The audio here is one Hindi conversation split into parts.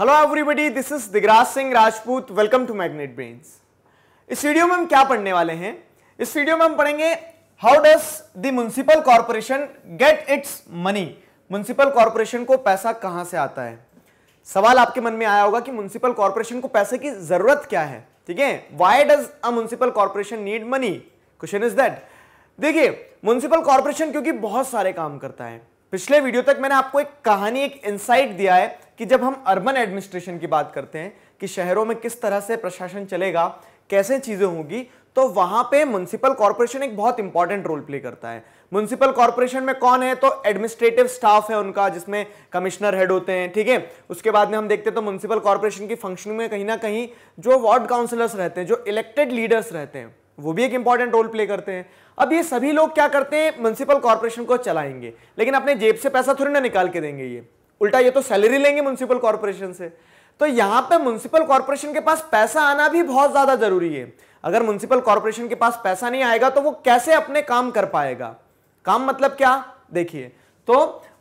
hello everybody this is Digraj Singh Rajput welcome to magnet brains इस वीडियो में हम क्या पढ़ने वाले हैं इस वीडियो में हम पढ़ेंगे how does the municipal corporation get its money municipal corporation को पैसा कहां से आता है सवाल आपके मन में आया होगा कि म्यूनसिपल कॉरपोरेशन को पैसे की जरूरत क्या है ठीक है why does a municipal corporation need money question is that देखिए म्यूनसिपल कॉरपोरेशन क्योंकि बहुत सारे काम करता है पिछले वीडियो तक मैंने आपको एक कहानी एक इंसाइट दिया है कि जब हम अर्बन एडमिनिस्ट्रेशन की बात करते हैं कि शहरों में किस तरह से प्रशासन चलेगा कैसे चीज़ें होंगी तो वहां पे म्यूनसिपल कॉरपोरेशन एक बहुत इंपॉर्टेंट रोल प्ले करता है म्यूनसिपल कॉरपोरेशन में कौन है तो एडमिनिस्ट्रेटिव स्टाफ है उनका जिसमें कमिश्नर हेड होते हैं ठीक है उसके बाद में हम देखते हैं तो म्यूनसिपल कॉरपोरेशन की फंक्शन में कहीं ना कहीं जो वार्ड काउंसिलर्स रहते हैं जो इलेक्टेड लीडर्स रहते हैं वो भी एक इंपॉर्टेंट रोल प्ले करते हैं अब ये सभी लोग क्या करते हैं म्यूनसिपल कॉरपोरेशन को चलाएंगे लेकिन अपने जेब से पैसा थोड़ी ना निकाल के देंगे ये उल्टा ये तो सैलरी लेंगे म्यूनसिपल कॉरपोरेशन से तो यहां पे म्यूनसिपल कॉरपोरेशन के पास पैसा आना भी बहुत ज़्यादा जरूरी है अगर म्यूनसिपल कॉरपोरेशन के पास पैसा नहीं आएगा तो वो कैसे अपने काम कर पाएगा काम मतलब क्या देखिए तो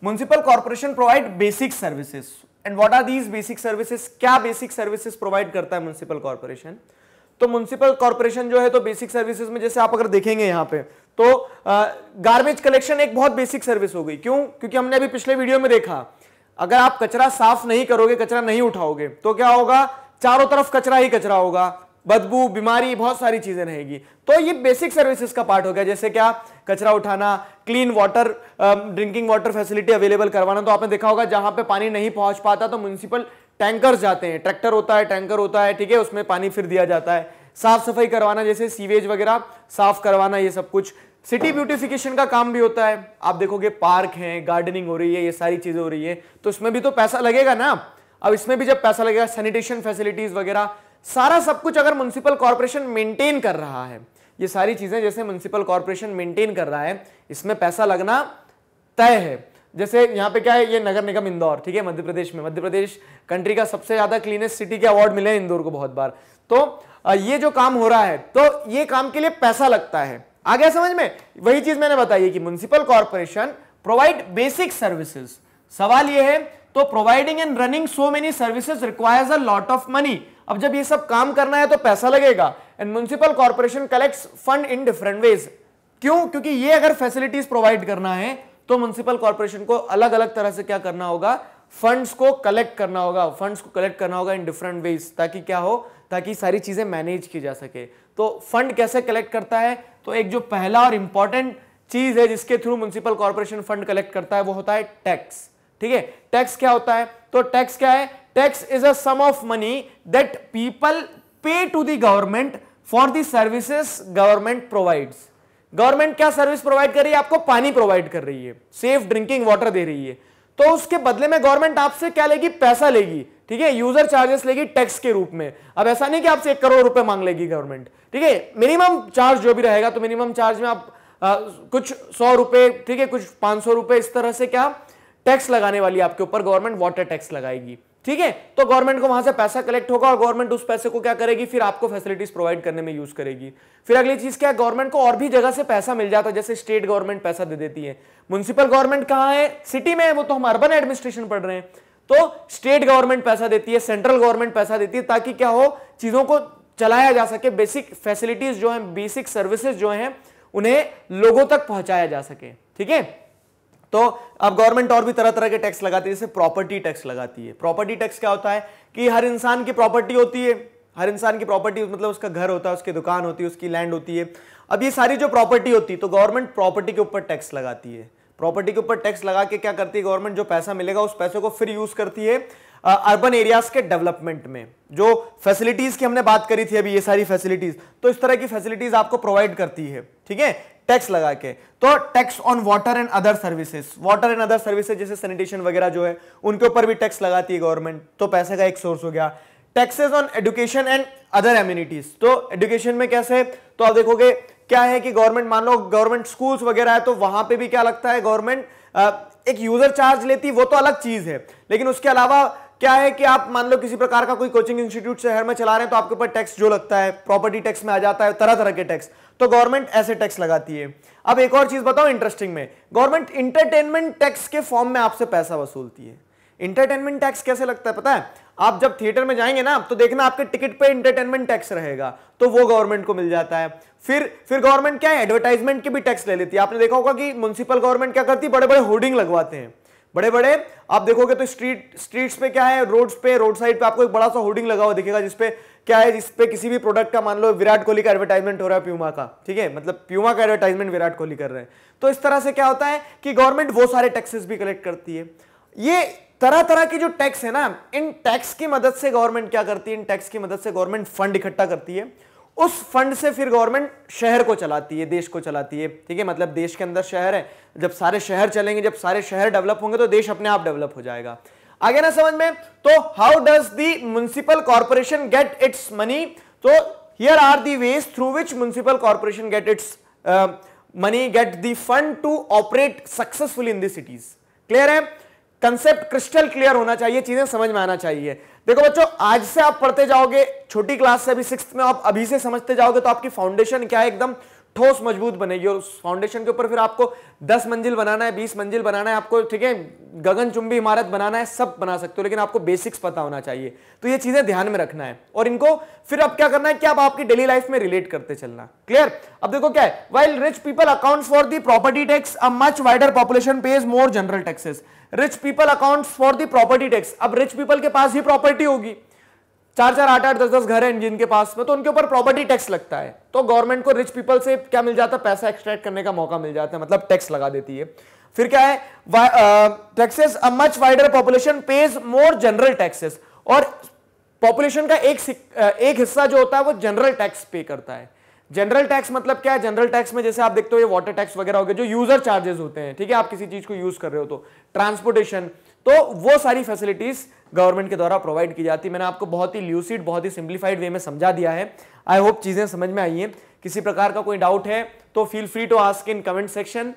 municipal corporation provide basic services and what are these basic services क्या बेसिक सर्विसेज प्रोवाइड करता है म्यूनसिपल कॉरपोरेशन तो म्यूनसिपल कॉरपोरेशन जो है तो बेसिक सर्विसेज में जैसे आप अगर देखेंगे यहां पे तो गार्बेज कलेक्शन एक बहुत बेसिक सर्विस हो गई क्यों क्योंकि हमने अभी पिछले वीडियो में देखा अगर आप कचरा साफ नहीं करोगे कचरा नहीं उठाओगे तो क्या होगा चारों तरफ कचरा ही कचरा होगा बदबू बीमारी बहुत सारी चीजें रहेगी तो ये बेसिक सर्विसेज का पार्ट हो गया जैसे क्या कचरा उठाना clean water drinking water facility available करवाना तो आपने देखा होगा जहां पे पानी नहीं पहुंच पाता तो म्यूनिसिपल टैंकर जाते हैं ट्रैक्टर होता है टैंकर होता है ठीक है उसमें पानी फिर दिया जाता है साफ सफाई करवाना जैसे सीवेज वगैरह साफ करवाना ये सब कुछ सिटी ब्यूटिफिकेशन का काम भी होता है आप देखोगे पार्क है गार्डनिंग हो रही है ये सारी चीजें हो रही है तो इसमें भी तो पैसा लगेगा ना अब इसमें भी जब पैसा लगेगा सैनिटेशन फैसिलिटीज वगैरह सारा सब कुछ अगर म्यूनसिपल कॉरपोरेशन मेंटेन कर रहा है ये सारी चीजें जैसे म्यूनसिपल कॉरपोरेशन मेंटेन कर रहा है इसमें पैसा लगना तय है जैसे यहाँ पे क्या है ये नगर निगम इंदौर ठीक है मध्य प्रदेश में मध्य प्रदेश कंट्री का सबसे ज्यादा क्लीनेस्ट सिटी के अवार्ड मिले हैं इंदौर को बहुत बार तो ये जो काम हो रहा है तो ये काम के लिए पैसा लगता है आ गया समझ में वही चीज मैंने बताई है कि municipal corporation provide basic services सवाल यह है तो providing and running so many services requires a lot of money अब जब ये सब काम करना है तो पैसा लगेगा and municipal corporation collects fund in different ways क्यों क्योंकि ये अगर फैसिलिटीज प्रोवाइड करना है तो म्यूनिसिपल कॉर्पोरेशन को अलग अलग तरह से क्या करना होगा फंड्स को कलेक्ट करना होगा फंड्स को कलेक्ट करना होगा इन डिफरेंट वेज ताकि क्या हो ताकि सारी चीज़ें मैनेज की जा सके तो फंड कैसे कलेक्ट करता है तो एक जो पहला और इंपॉर्टेंट चीज है जिसके through municipal corporation fund collect करता है वो होता है टैक्स ठीक है टैक्स क्या होता है तो टैक्स क्या है tax is a sum of money that people pay to the government for the services government provides government क्या सर्विस प्रोवाइड कर रही है आपको पानी प्रोवाइड कर रही है सेफ ड्रिंकिंग वाटर दे रही है तो उसके बदले में गवर्नमेंट आपसे क्या लेगी पैसा लेगी ठीक है यूजर चार्जेस लेगी टैक्स के रूप में अब ऐसा नहीं कि आपसे एक करोड़ रुपए मांग लेगी गवर्नमेंट ठीक है मिनिमम चार्ज जो भी रहेगा तो मिनिमम चार्ज में आप आ, कुछ सौ रुपए ठीक है कुछ पांच सौ रुपए इस तरह से क्या टैक्स लगाने वाली आपके ऊपर गवर्नमेंट वाटर टैक्स लगाएगी ठीक है तो गवर्नमेंट को वहां से पैसा कलेक्ट होगा और गवर्नमेंट उस पैसे को क्या करेगी फिर आपको फैसिलिटीज प्रोवाइड करने में यूज करेगी फिर अगली चीज क्या है गवर्नमेंट को और भी जगह से पैसा मिल जाता है जैसे स्टेट गवर्नमेंट पैसा दे देती है म्यूनसिपल गवर्नमेंट कहां है सिटी में है वो तो हम अर्बन एडमिनिस्ट्रेशन पढ़ रहे हैं तो स्टेट गवर्नमेंट पैसा देती है सेंट्रल गवर्नमेंट पैसा देती है ताकि क्या हो चीजों को चलाया जा सके बेसिक फैसिलिटीज जो है बेसिक सर्विसेज जो है उन्हें लोगों तक पहुंचाया जा सके ठीक है तो अब गवर्नमेंट और भी तरह तरह के टैक्स लगाती है जैसे प्रॉपर्टी टैक्स लगाती है प्रॉपर्टी टैक्स क्या होता है कि हर इंसान की प्रॉपर्टी होती है हर इंसान की प्रॉपर्टी मतलब उसका घर होता है उसकी दुकान होती है उसकी लैंड होती है अब ये सारी जो प्रॉपर्टी होती है तो गवर्नमेंट प्रॉपर्टी के ऊपर टैक्स लगाती है प्रॉपर्टी के ऊपर टैक्स लगा के क्या करती है गवर्नमेंट जो पैसा मिलेगा उस पैसे को फिर यूज करती है अर्बन एरियाज के डेवलपमेंट में जो फैसिलिटीज की हमने बात करी थी अभी ये सारी फैसिलिटीज तो इस तरह की फैसिलिटीज आपको प्रोवाइड करती है ठीक है टैक्स लगा के तो tax on water and other services water and other services जैसे सैनिटेशन वगैरह जो है उनके ऊपर भी टैक्स लगाती है गवर्नमेंट तो पैसे का एक सोर्स हो गया taxes on education and other amenities तो एजुकेशन में कैसे तो आप देखोगे क्या है कि गवर्नमेंट मान लो गवर्नमेंट स्कूल्स वगैरह है तो वहां पे भी क्या लगता है गवर्नमेंट एक यूजर चार्ज लेती वो तो अलग चीज है लेकिन उसके अलावा क्या है कि आप मान लो किसी प्रकार का कोई कोचिंग इंस्टीट्यूट शहर में चला रहे हैं तो आपके ऊपर टैक्स जो लगता है प्रॉपर्टी टैक्स में आ जाता है तरह तरह के टैक्स तो गवर्नमेंट ऐसे टैक्स लगाती है अब एक और चीज बताओ इंटरेस्टिंग में गवर्नमेंट इंटरटेनमेंट टैक्स के फॉर्म में आपसे पैसा वसूलती है इंटरटेनमेंट टैक्स कैसे लगता है पता है आप जब थिएटर में जाएंगे ना तो देखना आपके टिकट पे इंटरटेनमेंट टैक्स रहेगा तो वो गवर्नमेंट को मिल जाता है फिर फिर गवर्नमेंट क्या है एडवर्टाइजमेंट के भी टैक्स ले लेती है आपने देखा होगा कि म्यूनसिपल गवर्नमेंट क्या करती है बड़े बड़े होर्डिंग लगवाते हैं बड़े बड़े आप देखोगे तो स्ट्रीट स्ट्रीट्स पे क्या है रोड्स पे रोड साइड पे आपको एक बड़ा सा होर्डिंग लगा हुआ दिखेगा जिसपे क्या है जिसपे किसी भी प्रोडक्ट का मान लो विराट कोहली का एडवर्टाइजमेंट हो रहा है प्यूमा का ठीक है मतलब प्यूमा का एडवर्टाइजमेंट विराट कोहली कर रहे हैं तो इस तरह से क्या होता है कि गवर्नमेंट वो सारे टैक्सेस भी कलेक्ट करती है ये तरह तरह के जो टैक्स है ना इन टैक्स की मदद से गवर्नमेंट क्या करती है इन टैक्स की मदद से गवर्नमेंट फंड इकट्ठा करती है उस फंड से फिर गवर्नमेंट शहर को चलाती है देश को चलाती है ठीक है मतलब देश के अंदर शहर है जब सारे शहर चलेंगे जब सारे शहर डेवलप होंगे तो देश अपने आप डेवलप हो जाएगा आगे ना समझ में तो how does the municipal corporation get its money तो here are the ways through which municipal corporation get its money get the fund to operate successful in cities clear है कंसेप्ट क्रिस्टल क्लियर होना चाहिए चीजें समझ में आना चाहिए देखो बच्चों आज से आप पढ़ते जाओगे छोटी क्लास से अभी सिक्स में आप अभी से समझते जाओगे तो आपकी फाउंडेशन क्या है एकदम ठोस मजबूत बनेगी और उस फाउंडेशन के ऊपर फिर आपको दस मंजिल बनाना है बीस मंजिल बनाना है आपको ठीक है गगन चुंबी इमारत बनाना है सब बना सकते हो लेकिन आपको बेसिक्स पता होना चाहिए तो ये चीजें ध्यान में रखना है और इनको फिर अब क्या करना है कि आप आपकी डेली लाइफ में रिलेट करते चलना क्लियर अब देखो क्या है while rich people account for the property tax a much wider population pays more general taxes rich people account for the property tax अब रिच पीपल के पास ही प्रॉपर्टी होगी चार चार आठ आठ दस दस घर हैं जिनके पास में तो उनके ऊपर प्रॉपर्टी टैक्स लगता है तो गवर्नमेंट को रिच पीपल से क्या मिल जाता है पैसा एक्सट्रैक्ट करने का मौका मिल जाता है मतलब टैक्स लगा देती है फिर क्या है taxes a much wider population pays more general taxes और पॉपुलेशन का एक एक हिस्सा जो होता है वो जनरल टैक्स पे करता है जनरल टैक्स मतलब क्या है जनरल टैक्स में जैसे आप देखते हो ये वाटर टैक्स वगैरह हो गया जो यूजर चार्जेस होते हैं ठीक है आप किसी चीज को यूज कर रहे हो तो ट्रांसपोर्टेशन तो वो सारी फैसिलिटीज गवर्नमेंट के द्वारा प्रोवाइड की जाती है मैंने आपको बहुत ही ल्यूसिड बहुत ही सिंप्लीफाइड वे में समझा दिया है आई होप चीजें समझ में आई हैं किसी प्रकार का कोई डाउट है तो feel free to ask in comment section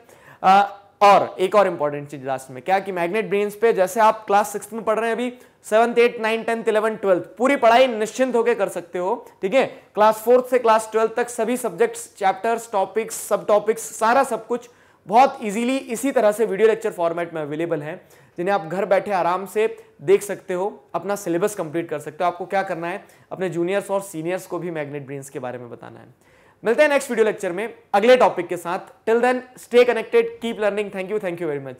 और एक और इंपॉर्टेंट चीज लास्ट में क्या कि मैग्नेट ब्रेन्स पे जैसे आप क्लास सिक्स में पढ़ रहे हैं अभी seventh eight nine tenth eleven twelfth पूरी पढ़ाई निश्चिंत होकर कर सकते हो ठीक है क्लास फोर्थ से क्लास ट्वेल्थ तक सभी सब्जेक्ट्स चैप्टर्स टॉपिक्स सब टॉपिक्स सारा सब कुछ बहुत इजीली इसी तरह से वीडियो लेक्चर फॉर्मेट में अवेलेबल है जिन्हें आप घर बैठे आराम से देख सकते हो अपना सिलेबस कंप्लीट कर सकते हो आपको क्या करना है अपने जूनियर्स और सीनियर्स को भी मैग्नेट ब्रेन्स के बारे में बताना है मिलते हैं नेक्स्ट वीडियो लेक्चर में अगले टॉपिक के साथ till then stay connected keep learning thank you thank you very much